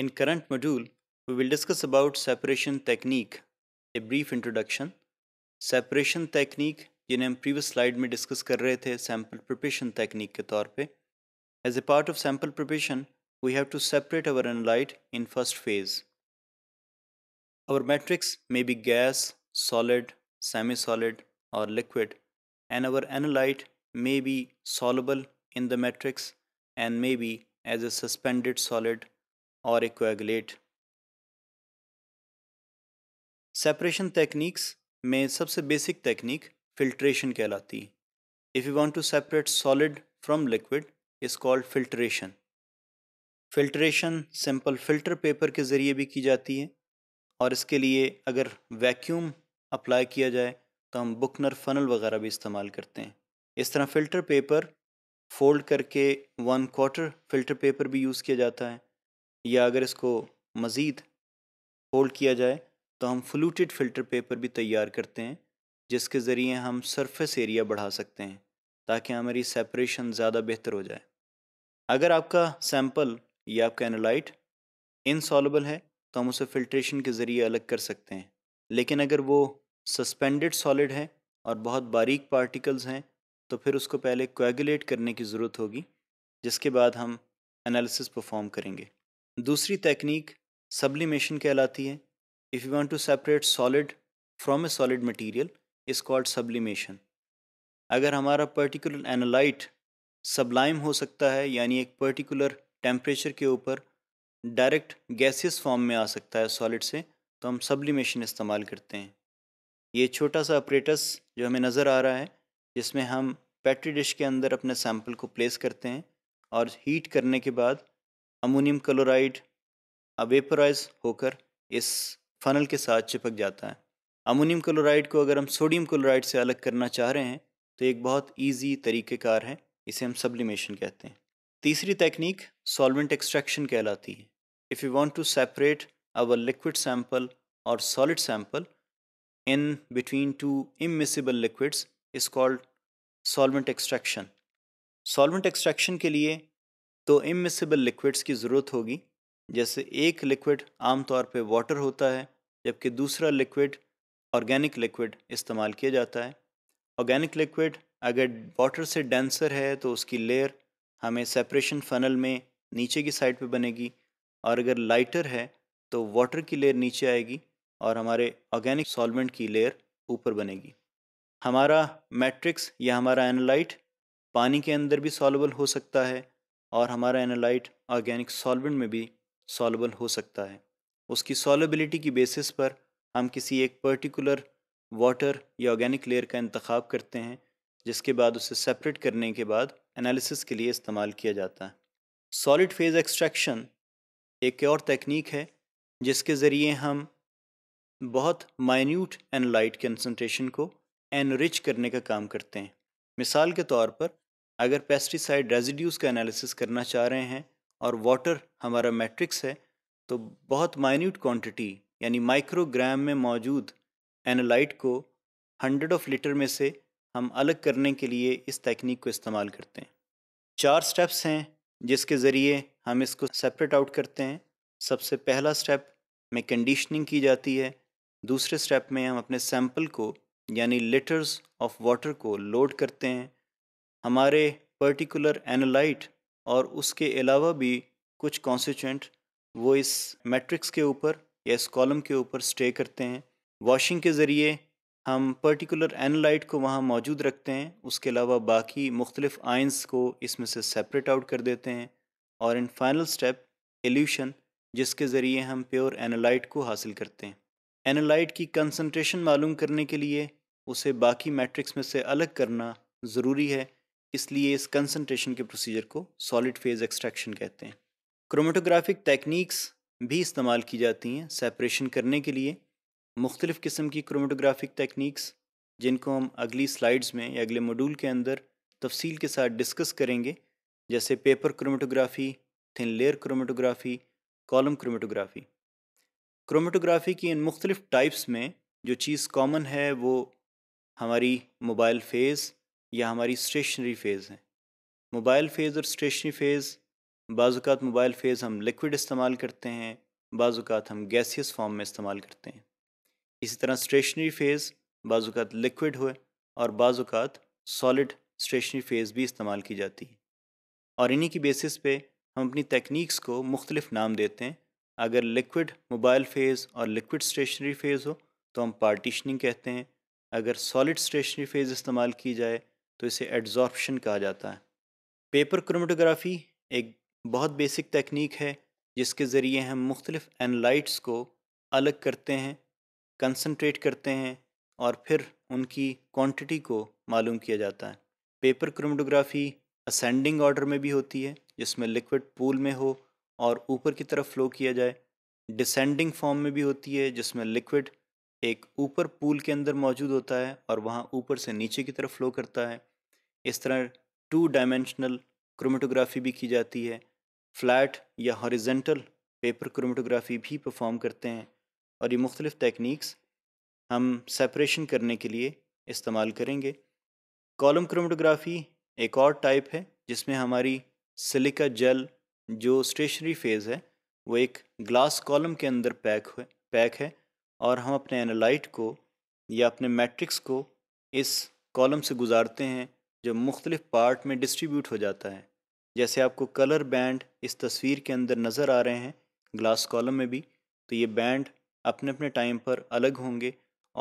In current module, we will discuss about separation technique, a brief introduction. Separation technique, which we previous slide mein discuss kar rahe the, sample preparation technique. Ke taur As a part of sample preparation, we have to separate our analyte in first phase. Our matrix may be gas, solid, semi-solid or liquid and our analyte may be soluble in the matrix and may be as a suspended solid और coagulate. Separation techniques में सबसे basic technique filtration कहलाती है if you want to separate solid from liquid is called filtration filtration simple filter paper के ज़रिए भी की जाती है और इसके लिए अगर वैक्यूम अप्लाई किया जाए तो हम बुकनर फनल वगैरह भी इस्तेमाल करते हैं इस तरह फिल्टर पेपर फोल्ड करके वन क्वार्टर फिल्टर पेपर भी यूज़ किया जाता है या अगर इसको मज़ीद होल्ड किया जाए तो हम फ्लूटेड फ़िल्टर पेपर भी तैयार करते हैं जिसके ज़रिए हम सरफेस एरिया बढ़ा सकते हैं ताकि हमारी सेपरेशन ज़्यादा बेहतर हो जाए अगर आपका सैम्पल या आपका एनालाइट इनसॉलेबल है तो हम उसे फिल्ट्रेशन के ज़रिए अलग कर सकते हैं लेकिन अगर वो सस्पेंडेड सॉलिड है और बहुत बारीक पार्टिकल्स हैं तो फिर उसको पहले कोएगुलेट करने की ज़रूरत होगी जिसके बाद हम एनालिसिस परफॉर्म करेंगे दूसरी तकनीक सब्लिमेशन कहलाती है if you want to separate solid from a solid material is called sublimation अगर हमारा पर्टिकुलर एनालाइट सब्लाइम हो सकता है यानी एक पर्टिकुलर टेम्परेचर के ऊपर डायरेक्ट गैसियस फॉर्म में आ सकता है सॉलिड से तो हम सब्लिमेशन इस्तेमाल करते हैं ये छोटा सा ऑपरेटस जो हमें नज़र आ रहा है जिसमें हम पेट्री डिश के अंदर अपने सैम्पल को प्लेस करते हैं और हीट करने के बाद अमोनियम क्लोराइड वेपराइज होकर इस फनल के साथ चिपक जाता है अमोनियम क्लोराइड को अगर हम सोडियम क्लोराइड से अलग करना चाह रहे हैं तो एक बहुत ईजी तरीक़ेकार है इसे हम सब्लिमेशन कहते हैं तीसरी तकनीक सॉल्वेंट एक्सट्रैक्शन कहलाती है if you want to separate our liquid sample और solid sample in between two immiscible liquids is called solvent extraction solvent extraction के लिए तो इमिसिबल लिक्विड्स की ज़रूरत होगी जैसे एक लिक्विड आमतौर पर वाटर होता है जबकि दूसरा लिक्विड ऑर्गेनिक लिक्विड इस्तेमाल किया जाता है ऑर्गेनिक लिक्विड अगर वाटर से डेंसर है तो उसकी लेयर हमें सेपरेशन फनल में नीचे की साइड पे बनेगी और अगर लाइटर है तो वाटर की लेयर नीचे आएगी और हमारे ऑर्गेनिक सॉल्वेंट की लेयर ऊपर बनेगी हमारा मैट्रिक्स या हमारा एनालाइट पानी के अंदर भी सॉल्वल हो सकता है और हमारा एनालाइट ऑर्गेनिक सॉल्वेंट में भी सॉलेबल हो सकता है उसकी सॉलेबिलिटी की बेसिस पर हम किसी एक पर्टिकुलर वाटर या ऑर्गेनिक लेयर का इंतखब करते हैं जिसके बाद उसे सेपरेट करने के बाद एनालिसिस के लिए इस्तेमाल किया जाता है सॉलिड फेज़ एक्सट्रैक्शन एक और तकनीक है जिसके ज़रिए हम बहुत माइन्यूट एनालाइट कंसनट्रेशन को एनरिच करने का काम करते हैं मिसाल के तौर पर अगर पेस्टिसाइड रेजिड्यूज़ का एनालिसिस करना चाह रहे हैं और वाटर हमारा मैट्रिक्स है तो बहुत माइन्यूट क्वांटिटी यानी माइक्रोग्राम में मौजूद एनालाइट को हंड्रेड ऑफ लीटर में से हम अलग करने के लिए इस तकनीक को इस्तेमाल करते हैं चार स्टेप्स हैं जिसके ज़रिए हम इसको सेपरेट आउट करते हैं सबसे पहला स्टेप में कंडीशनिंग की जाती है दूसरे स्टेप में हम अपने सैम्पल को यानी लीटर्स ऑफ वाटर को लोड करते हैं हमारे पर्टिकुलर एनालाइट और उसके अलावा भी कुछ कॉन्स्टिट्यूंट वो इस मैट्रिक्स के ऊपर या इस कॉलम के ऊपर स्टे करते हैं वॉशिंग के ज़रिए हम पर्टिकुलर एनालाइट को वहाँ मौजूद रखते हैं उसके अलावा बाकी मुख्तलिफ आइंस को इसमें से सेपरेट आउट कर देते हैं और इन फाइनल स्टेप एल्यूशन जिसके ज़रिए हम प्योर एनालाइट को हासिल करते हैं एनालाइट की कंसंट्रेशन मालूम करने के लिए उसे बाकी मैट्रिक्स में से अलग करना ज़रूरी है इसलिए इस कंसनट्रेशन के प्रोसीजर को सॉलिड फेज एक्सट्रैक्शन कहते हैं क्रोमेटोग्राफिक टेक्निक्स भी इस्तेमाल की जाती हैं सेपरेशन करने के लिए मुख्तलिफ़ किस्म की क्रोमेटोग्राफिक टेक्निक्स जिनको हम अगली स्लाइड्स में या अगले मॉड्यूल के अंदर तफसील के साथ डिस्कस करेंगे जैसे paper chromatography thin layer chromatography column chromatography chromatography की इन मुख्तलिफ टाइप्स में जो चीज़ कॉमन है वो हमारी मोबाइल फेज या हमारी स्टेशनरी फ़ेज़ है मोबाइल फ़ेज़ और स्टेशनरी फ़ेज़ बाज़ात मोबाइल फ़ेज़ हम लिक्विड इस्तेमाल करते हैं बाज़ात हम गैसियस फॉर्म में इस्तेमाल करते हैं इसी तरह स्टेशनरी फ़ेज़ बाज़ात लिक्विड हुए और बाज़ात सॉलिड स्टेशनरी फ़ेज़ भी इस्तेमाल की जाती है और इन्हीं की बेसिस पे हम अपनी टेक्निक्स को मुख्तलिफ नाम देते हैं अगर लिक्विड मोबाइल फ़ेज़ और लिक्विड स्टेशनरी फ़ेज़ हो तो हम पार्टीशनिंग कहते हैं अगर सॉलिड स्टेशनरी फ़ेज़ इस्तेमाल की जाए तो इसे एड्ज़ॉर्प्शन कहा जाता है पेपर क्रोमेटोग्राफी एक बहुत बेसिक तकनीक है जिसके ज़रिए हम मुख्तलिफ़ एनलाइट्स को अलग करते हैं कंसनट्रेट करते हैं और फिर उनकी क्वांटिटी को मालूम किया जाता है पेपर क्रोमेटोग्राफी असेंडिंग ऑर्डर में भी होती है जिसमें लिक्विड पूल में हो और ऊपर की तरफ फ्लो किया जाए डिसेंडिंग फॉर्म में भी होती है जिसमें लिक्विड एक ऊपर पूल के अंदर मौजूद होता है और वहाँ ऊपर से नीचे की तरफ फ्लो करता है इस तरह टू डायमेंशनल क्रोमेटोग्राफी भी की जाती है फ्लैट या हॉरिजेंटल पेपर क्रोमेटोग्राफी भी परफॉर्म करते हैं और ये मुख्तलिफ़ टेक्निक्स हम सेपरेशन करने के लिए इस्तेमाल करेंगे कॉलम क्रोमेटोग्राफी एक और टाइप है जिसमें हमारी सिलिका जेल जो स्टेशनरी फेज़ है वो एक ग्लास कॉलम के अंदर पैक है पैक है और हम अपने एनालाइट को या अपने मैट्रिक्स को इस कॉलम से गुजारते हैं जो मुख्तलिफ़ पार्ट में डिस्ट्रीब्यूट हो जाता है जैसे आपको कलर बैंड इस तस्वीर के अंदर नज़र आ रहे हैं ग्लास कॉलम में भी तो ये बैंड अपने अपने टाइम पर अलग होंगे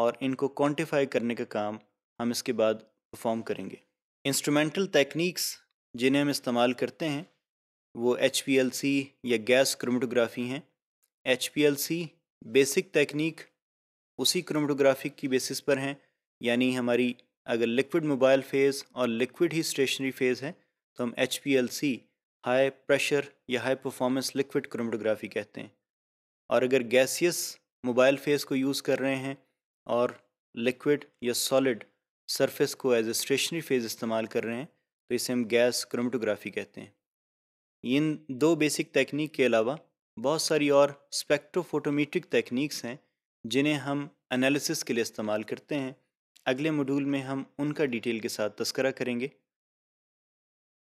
और इनको क्वांटिफाई करने का काम हम इसके बाद परफॉर्म करेंगे इंस्ट्रूमेंटल टेक्निक्स जिन्हें हम इस्तेमाल करते हैं वो एच या गैस क्रोमेटोग्राफी हैं एच बेसिक टेक्निक उसी क्रोमेटोग्राफी की बेसिस पर हैं यानी हमारी अगर लिक्विड मोबाइल फेज़ और लिक्विड ही स्टेशनरी फ़ेज़ है तो हम एच हाई प्रेशर या हाई परफॉर्मेंस लिक्विड क्रोमेटोग्राफी कहते हैं और अगर गैसियस मोबाइल फ़ेज़ को यूज़ कर रहे हैं और लिक्विड या सॉलिड सरफेस को एज ए स्टेशनरी फेज़ इस्तेमाल कर रहे हैं तो इसे हम गैस क्रोमेटोग्राफी कहते हैं इन दो बेसिक टेक्निक के अलावा बहुत सारी और स्पेक्ट्रोफोटोमीट्रिक टेक्निक्स हैं जिन्हें हम एनालिसिस के लिए इस्तेमाल करते हैं अगले मॉड्यूल में हम उनका डिटेल के साथ तस्करा करेंगे